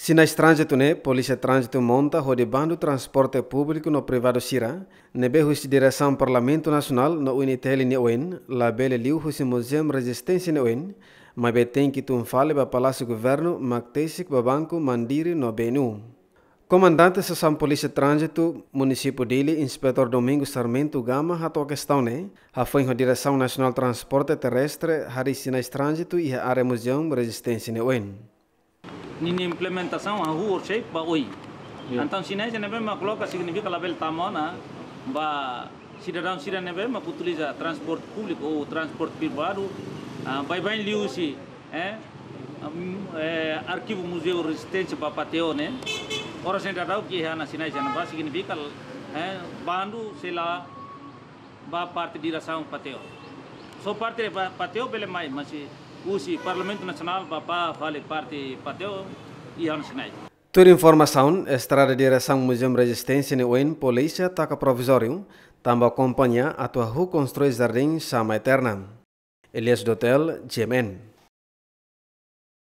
Se na estranje tune, polícia trânsito monta ho de transporte público no privado sira, nebe husi direção Parlamento Nacional no Unitel ni Oen, la bele liu museu Museum Resistência ni mas ma be tem que tum fale ba Palácio Governo, magtesik ba Banco Mandiri no Benu. Comandante Sessão Polícia Trânsito, município dele, inspetor Domingo Sarmento Gama, ratou a questão, né? A foi direção Nacional Transporte Terrestre, Haricina Trânsito e a área Museum Resistência ni nini implementação a rua shape ba oi então sinai nebe ma coloca significa label tamona ba cidadão cidadão nebe ma utiliza transporte público ou transporte privado ah, vai bem liu si, é eh? eh, arquivo museu resistência ba pateo né ora sentadão que é na sinai janaba significa é bando sei lá ba parte de ração pateo só parte pateo pelo mais mas o Parlamento Nacional para fazer parte pateu e a nacional. Por informação, a estrada de direção Museu Resistência e UEN, polícia Taca provisório, também acompanha a tua reconstruir jardim Sama Eterna. Elias Dotel, GMN.